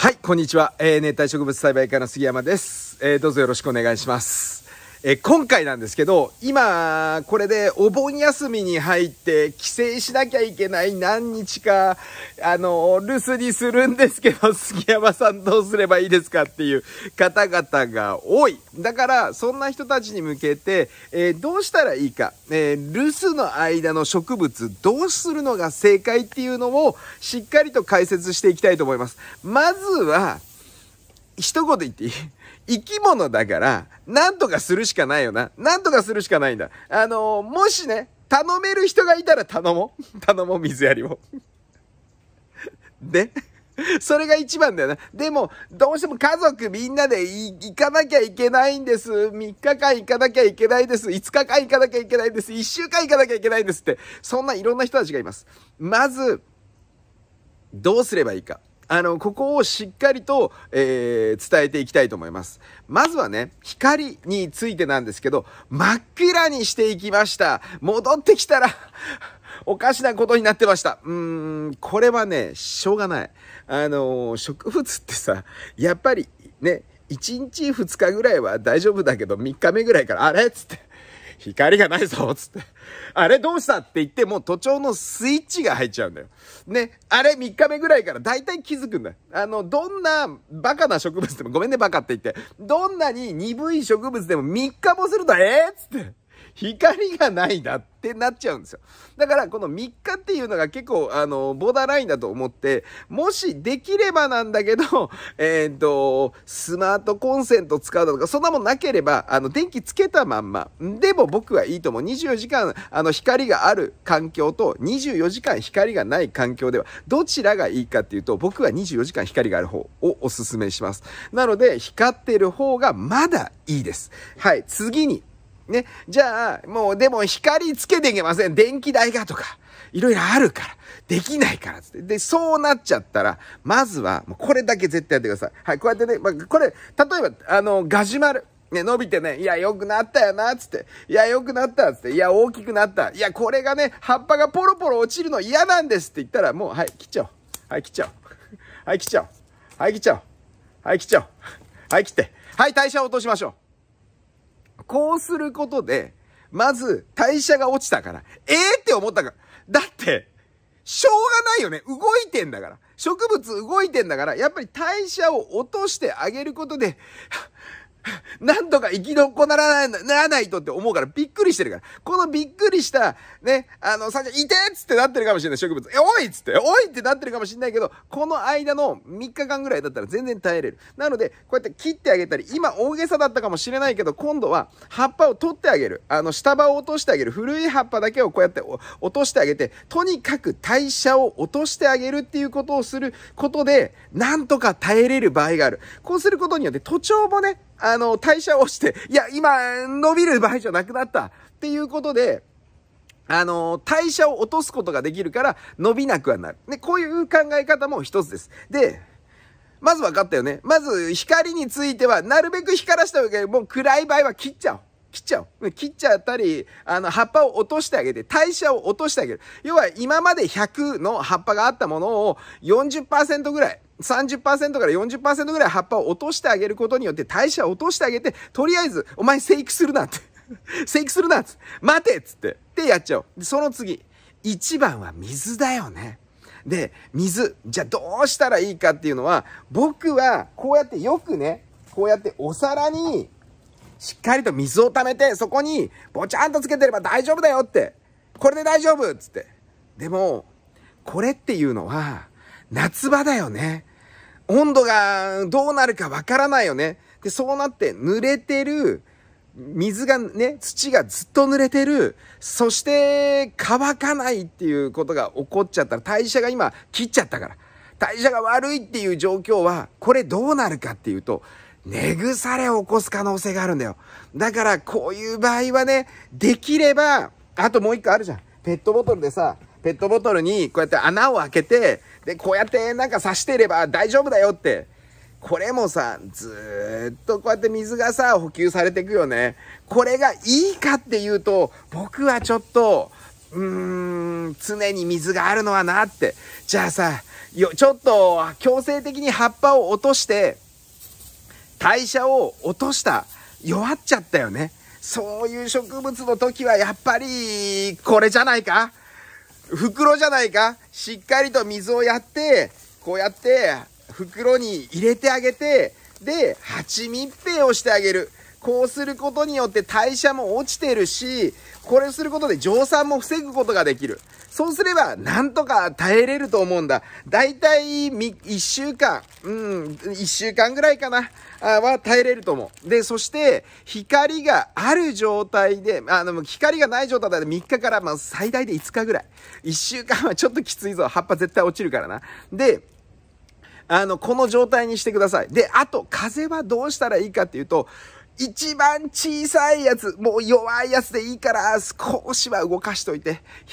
はい、こんにちは。えー、熱帯植物栽培家の杉山です。えー、どうぞよろしくお願いします。え今回なんですけど、今、これでお盆休みに入って帰省しなきゃいけない何日か、あの、留守にするんですけど、杉山さんどうすればいいですかっていう方々が多い。だから、そんな人たちに向けて、えー、どうしたらいいか、えー、留守の間の植物、どうするのが正解っていうのを、しっかりと解説していきたいと思います。まずは、一言言っていい生き物だから、なんとかするしかないよな。なんとかするしかないんだ。あのー、もしね、頼める人がいたら頼もう。頼もう、水やりを。で、それが一番だよな。でも、どうしても家族みんなで行かなきゃいけないんです。3日間行かなきゃいけないです。5日間行かなきゃいけないです。1週間行かなきゃいけないですって。そんないろんな人たちがいます。まず、どうすればいいか。あの、ここをしっかりと、えー、伝えていきたいと思います。まずはね、光についてなんですけど、真っ暗にしていきました。戻ってきたら おかしなことになってました。うーん、これはね、しょうがない。あの、植物ってさ、やっぱりね、1日2日ぐらいは大丈夫だけど、3日目ぐらいから、あれっつって。光がないぞつって。あれどうしたって言って、もう都庁のスイッチが入っちゃうんだよ。ね。あれ3日目ぐらいから大体気づくんだよ。あの、どんなバカな植物でも、ごめんねバカって言って、どんなに鈍い植物でも3日もすると、えー、っつって。光がないなってなっちゃうんですよ。だからこの3日っていうのが結構あのボーダーラインだと思って、もしできればなんだけど、えっ、ー、と、スマートコンセント使うだとか、そんなもんなければ、あの電気つけたまんま。でも僕はいいと思う。24時間あの光がある環境と24時間光がない環境では、どちらがいいかっていうと、僕は24時間光がある方をおすすめします。なので、光ってる方がまだいいです。はい、次にね。じゃあ、もうでも光つけていけません。電気代がとか、いろいろあるから、できないからって。で、そうなっちゃったら、まずは、もうこれだけ絶対やってください。はい、こうやってね、まあ、これ、例えば、あの、ガジュマル。ね、伸びてね、いや、良くなったよな、つって。いや、良くなった、つって。いや、大きくなった。いや、これがね、葉っぱがポロポロ落ちるの嫌なんですって言ったら、もう、はい、切っちゃおう。はい、切っちゃおう。はい、切っちゃおう。はい、切っちゃおう。はい、切っちゃおう。はい、切って。はい、代謝を落としましょう。こうすることで、まず代謝が落ちたから、ええー、って思ったから。だって、しょうがないよね。動いてんだから。植物動いてんだから、やっぱり代謝を落としてあげることで、なんとか生き残らない、ならないとって思うからびっくりしてるから。このびっくりした、ね、あの、さ初いてっつってなってるかもしれない、植物。え、おいっつって、おいってなってるかもしれないけど、この間の3日間ぐらいだったら全然耐えれる。なので、こうやって切ってあげたり、今大げさだったかもしれないけど、今度は葉っぱを取ってあげる。あの、下葉を落としてあげる。古い葉っぱだけをこうやって落としてあげて、とにかく代謝を落としてあげるっていうことをすることで、なんとか耐えれる場合がある。こうすることによって、徒長もね、あの、退社をして、いや、今、伸びる場合じゃなくなったっていうことで、あの、代謝を落とすことができるから伸びなくはなる。ね、こういう考え方も一つです。で、まず分かったよね。まず、光については、なるべく光らした方がもう暗い場合は切っちゃおう。切っちゃおう。切っちゃったり、あの、葉っぱを落としてあげて、代謝を落としてあげる。要は、今まで100の葉っぱがあったものを40%ぐらい、30%から40%ぐらい葉っぱを落としてあげることによって代謝を落としてあげて、とりあえず、お前生育するなって。生 育するなっつって。待てっつって。ってやっちゃおう。その次。一番は水だよね。で、水。じゃあどうしたらいいかっていうのは、僕はこうやってよくね、こうやってお皿にしっかりと水を溜めて、そこにぼちゃんとつけてれば大丈夫だよって。これで大丈夫っつって。でも、これっていうのは、夏場だよね。温度がどうなるかわからないよね。で、そうなって濡れてる、水がね、土がずっと濡れてる、そして乾かないっていうことが起こっちゃったら、代謝が今切っちゃったから、代謝が悪いっていう状況は、これどうなるかっていうと、根腐れを起こす可能性があるんだよ。だからこういう場合はね、できれば、あともう一個あるじゃん。ペットボトルでさ、ペットボトルにこうやって穴を開けて、で、こうやってなんか刺してれば大丈夫だよって。これもさ、ずっとこうやって水がさ、補給されていくよね。これがいいかっていうと、僕はちょっと、うーん、常に水があるのはなって。じゃあさ、よ、ちょっと強制的に葉っぱを落として、代謝を落とした。弱っちゃったよね。そういう植物の時はやっぱり、これじゃないか袋じゃないかしっかりと水をやって、こうやって袋に入れてあげて、で、蜂密閉をしてあげる。こうすることによって代謝も落ちてるし、これすることで蒸散も防ぐことができる。そうすれば、なんとか耐えれると思うんだ。だいたい1週間、うん、1週間ぐらいかな、は耐えれると思う。で、そして、光がある状態で、あの、光がない状態で3日から、まあ、最大で5日ぐらい。1週間はちょっときついぞ。葉っぱ絶対落ちるからな。で、あの、この状態にしてください。で、あと、風はどうしたらいいかっていうと、一番小さいやつ、もう弱いやつでいいから、少しは動かしといて。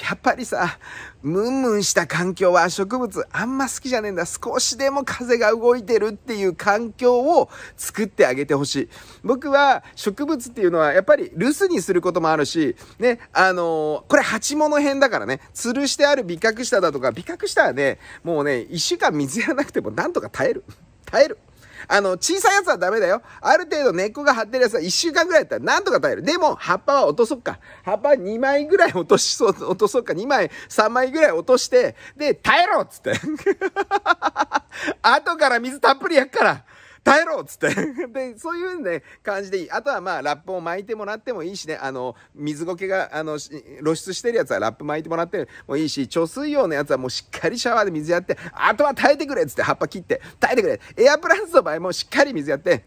やっぱりさ、ムンムンした環境は植物あんま好きじゃねえんだ。少しでも風が動いてるっていう環境を作ってあげてほしい。僕は植物っていうのはやっぱり留守にすることもあるし、ね、あのー、これ鉢物編だからね、吊るしてある美覚下だとか、美覚下はね、もうね、一週間水やらなくてもなんとか耐える。耐える。あの、小さいやつはダメだよ。ある程度根っこが張ってるやつは1週間ぐらいやったらなんとか耐える。でも、葉っぱは落とそっか。葉っぱ2枚ぐらい落としそう、落とそっか。2枚、3枚ぐらい落として、で、耐えろっつって。後から水たっぷりやっから。耐えろっつって で、そういうね、感じでいい。あとはまあ、ラップを巻いてもらってもいいしね、あの、水苔が、あの、露出してるやつはラップ巻いてもらってもいいし、貯水用のやつはもうしっかりシャワーで水やって、あとは耐えてくれっつって葉っぱ切って、耐えてくれ。エアプランツの場合もしっかり水やって、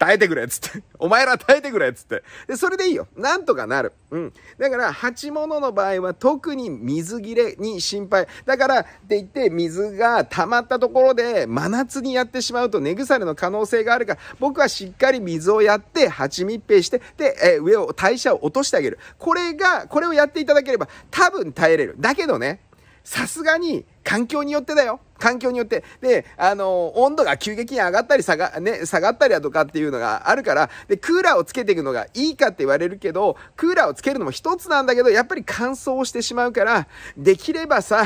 耐えてくれっつって。お前ら耐えてくれっつって。で、それでいいよ。なんとかなる。うん。だから、鉢物の場合は特に水切れに心配。だから、って言って水が溜まったところで真夏にやってしまうと根腐れの可能性があるから、僕はしっかり水をやって、鉢密閉して、で、え上を、代謝を落としてあげる。これが、これをやっていただければ多分耐えれる。だけどね、さすがに環境によってだよ。環境によって。で、あの、温度が急激に上がったり下が、ね、下がったりだとかっていうのがあるから、で、クーラーをつけていくのがいいかって言われるけど、クーラーをつけるのも一つなんだけど、やっぱり乾燥してしまうから、できればさ、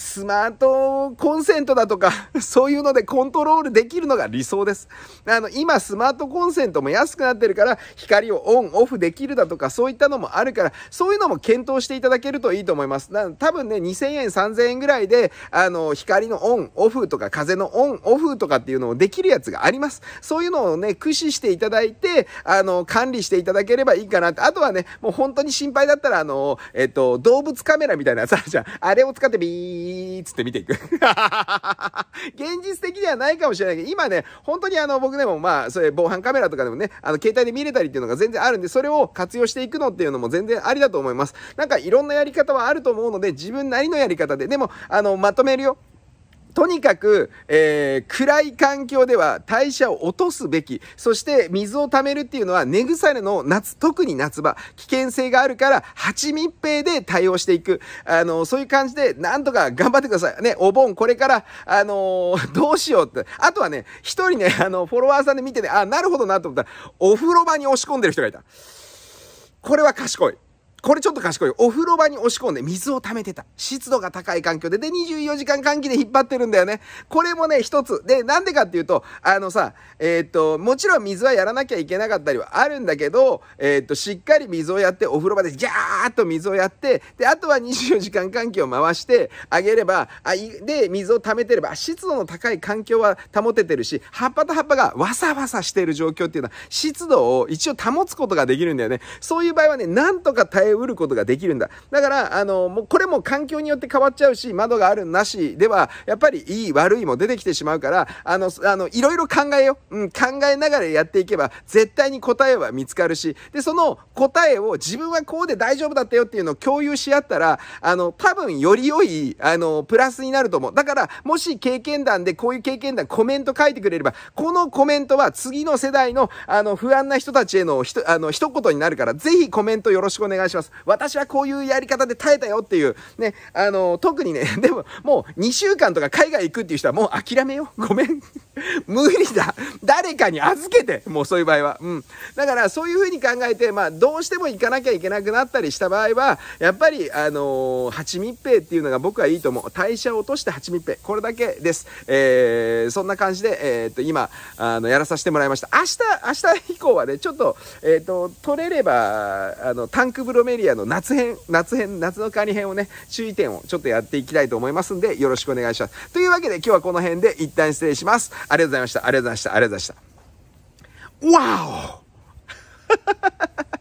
スマートコンセントだとか、そういうのでコントロールできるのが理想です。あの、今スマートコンセントも安くなってるから、光をオン、オフできるだとか、そういったのもあるから、そういうのも検討していただけるといいと思います。な多分ね、2000円、3000円ぐらいで、あの、光のオン、オフとか、風のオン、オフとかっていうのをできるやつがあります。そういうのをね、駆使していただいて、あの、管理していただければいいかなって。あとはね、もう本当に心配だったら、あの、えっと、動物カメラみたいなやつあるじゃん。あれを使ってビーつって見ていく 現実的ではないかもしれないけど、今ね、本当にあの、僕でもまあ、そういう防犯カメラとかでもね、あの、携帯で見れたりっていうのが全然あるんで、それを活用していくのっていうのも全然ありだと思います。なんかいろんなやり方はあると思うので、自分なりのやり方で、でも、あの、まとめるよ。とにかく、えー、暗い環境では代謝を落とすべき。そして水を溜めるっていうのは根腐れの夏、特に夏場、危険性があるから蜂密閉で対応していく。あの、そういう感じでなんとか頑張ってください。ね、お盆これから、あのー、どうしようって。あとはね、一人ね、あの、フォロワーさんで見てね、あ、なるほどなと思ったら、お風呂場に押し込んでる人がいた。これは賢い。これちょっと賢い。お風呂場に押し込んで水を溜めてた。湿度が高い環境で。で、24時間換気で引っ張ってるんだよね。これもね、一つ。で、なんでかっていうと、あのさ、えー、っと、もちろん水はやらなきゃいけなかったりはあるんだけど、えー、っと、しっかり水をやって、お風呂場でギャーっと水をやって、で、あとは24時間換気を回してあげれば、あで、水を溜めてれば、湿度の高い環境は保ててるし、葉っぱと葉っぱがわさわさしている状況っていうのは、湿度を一応保つことができるんだよね。そういう場合はね、なんとか耐えうることができるんだ。だから、あの、もうこれも環境によって変わっちゃうし、窓があるなしでは、やっぱりいい悪いも出てきてしまうから、あの、あの、いろいろ考えよう。うん、考えながらやっていけば、絶対に答えは見つかるし、で、その答えを自分はこうで大丈夫だったよっていうのを共有し合ったら、あの、多分より良い、あの、プラスになると思う。だから、もし経験談でこういう経験談、コメント書いてくれれば、このコメントは次の世代の、あの、不安な人たちへの、ひと、あの、一言になるから、ぜひコメントよろしくお願いします。ます。私はこういうやり方で耐えたよっていう、ね、あの、特にね、でももう2週間とか海外行くっていう人はもう諦めよう。ごめん。無理だ。誰かに預けて、もうそういう場合は。うん。だから、そういうふうに考えて、まあ、どうしても行かなきゃいけなくなったりした場合は、やっぱり、あのー、蜂蜜兵っていうのが僕はいいと思う。代謝を落として蜂蜜兵。これだけです。えー、そんな感じで、えー、っと、今、あの、やらさせてもらいました。明日、明日以降はね、ちょっと、えー、っと、取れれば、あの、タンクブロメリアの夏編、夏編、夏のカニ編をね、注意点をちょっとやっていきたいと思いますんで、よろしくお願いします。というわけで、今日はこの辺で一旦失礼します。ありがとうございました。ありがとうございました。ありがとうございました。わお